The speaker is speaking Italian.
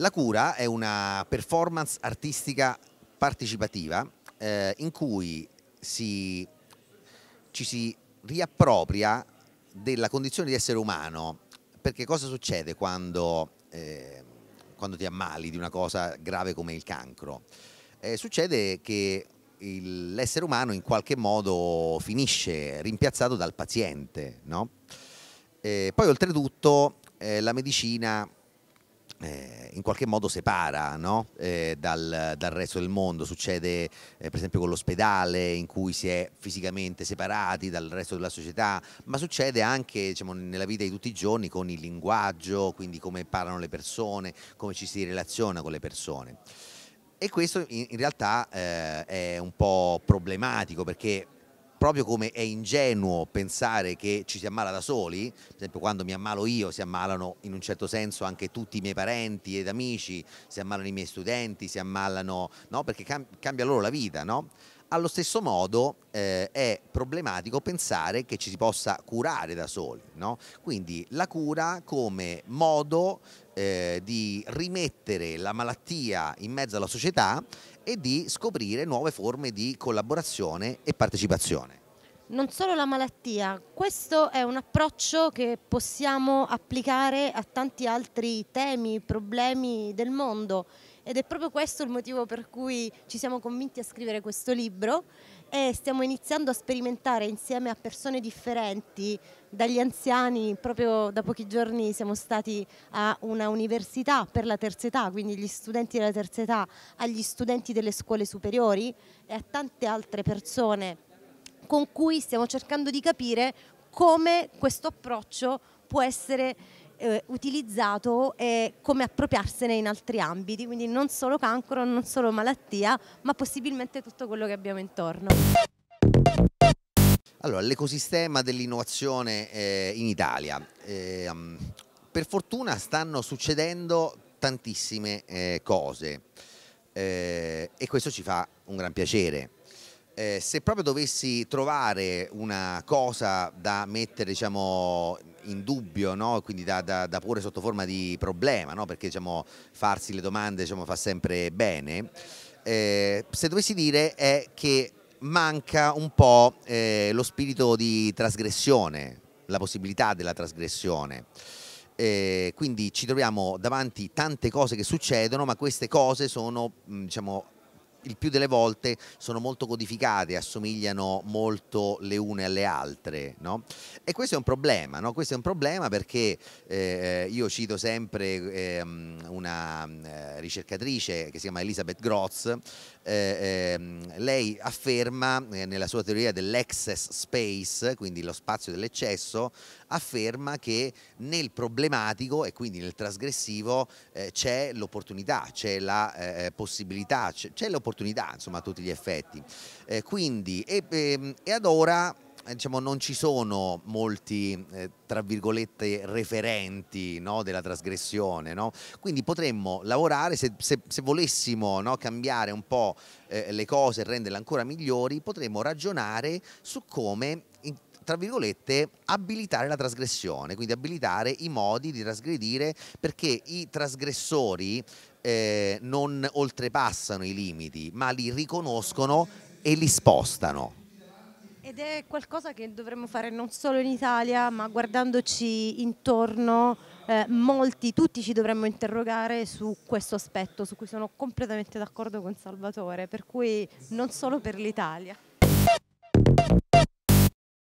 La cura è una performance artistica partecipativa eh, in cui si, ci si riappropria della condizione di essere umano, perché cosa succede quando, eh, quando ti ammali di una cosa grave come il cancro? Eh, succede che l'essere umano in qualche modo finisce rimpiazzato dal paziente, no? Eh, poi oltretutto eh, la medicina eh, in qualche modo separa no? eh, dal, dal, resto del mondo. Succede eh, per esempio con l'ospedale in cui si è fisicamente separati dal resto della società, ma succede anche diciamo, nella vita di tutti i giorni con il linguaggio, quindi come parlano le persone, come ci si relaziona con le persone. E questo in, in realtà eh, è un po' problematico perché proprio come è ingenuo pensare che ci si ammala da soli, per esempio quando mi ammalo io si ammalano in un certo senso anche tutti i miei parenti ed amici, si ammalano i miei studenti, si ammalano, no? perché cambia loro la vita, no? Allo stesso modo eh, è problematico pensare che ci si possa curare da soli, no? quindi la cura come modo eh, di rimettere la malattia in mezzo alla società e di scoprire nuove forme di collaborazione e partecipazione. Non solo la malattia, questo è un approccio che possiamo applicare a tanti altri temi, problemi del mondo ed è proprio questo il motivo per cui ci siamo convinti a scrivere questo libro e stiamo iniziando a sperimentare insieme a persone differenti, dagli anziani, proprio da pochi giorni siamo stati a una università per la terza età, quindi gli studenti della terza età, agli studenti delle scuole superiori e a tante altre persone con cui stiamo cercando di capire come questo approccio può essere eh, utilizzato eh, come appropriarsene in altri ambiti, quindi non solo cancro, non solo malattia, ma possibilmente tutto quello che abbiamo intorno. Allora, l'ecosistema dell'innovazione eh, in Italia. Ehm, per fortuna stanno succedendo tantissime eh, cose eh, e questo ci fa un gran piacere. Eh, se proprio dovessi trovare una cosa da mettere diciamo, in dubbio, no? quindi da, da, da, porre sotto forma di problema, no? perché diciamo, farsi le domande diciamo, fa sempre bene, eh, se dovessi dire è che manca un po' eh, lo spirito di trasgressione, la possibilità della trasgressione. Eh, quindi ci troviamo davanti tante cose che succedono, ma queste cose sono mm, diciamo, il più delle volte sono molto codificate, assomigliano molto le une alle altre. No? E questo è un problema, no? questo è un problema perché eh, io cito sempre ehm, eh, una ricercatrice che si chiama Elizabeth Grotz, eh, ehm, lei afferma eh, nella sua teoria dell'excess space, quindi lo spazio dell'eccesso, afferma che nel problematico e quindi nel trasgressivo eh, c'è l'opportunità, c'è la eh, eh possibilità, c'è l'opportunità insomma a tutti gli effetti. Eh, quindi, e, e, ehm, e ad ora eh, Diciamo, non ci sono molti eh, tra virgolette referenti no, della trasgressione no? quindi potremmo lavorare se, se, se volessimo no, cambiare un po' eh, le cose e renderle ancora migliori potremmo ragionare su come in, tra virgolette, abilitare la trasgressione, quindi abilitare i modi di trasgredire perché i trasgressori eh, non oltrepassano i limiti, ma li riconoscono e li spostano. Ed è qualcosa che dovremmo fare non solo in Italia, ma guardandoci intorno, eh, molti, tutti ci dovremmo interrogare su questo aspetto, su cui sono completamente d'accordo con Salvatore, per cui non solo per l'Italia.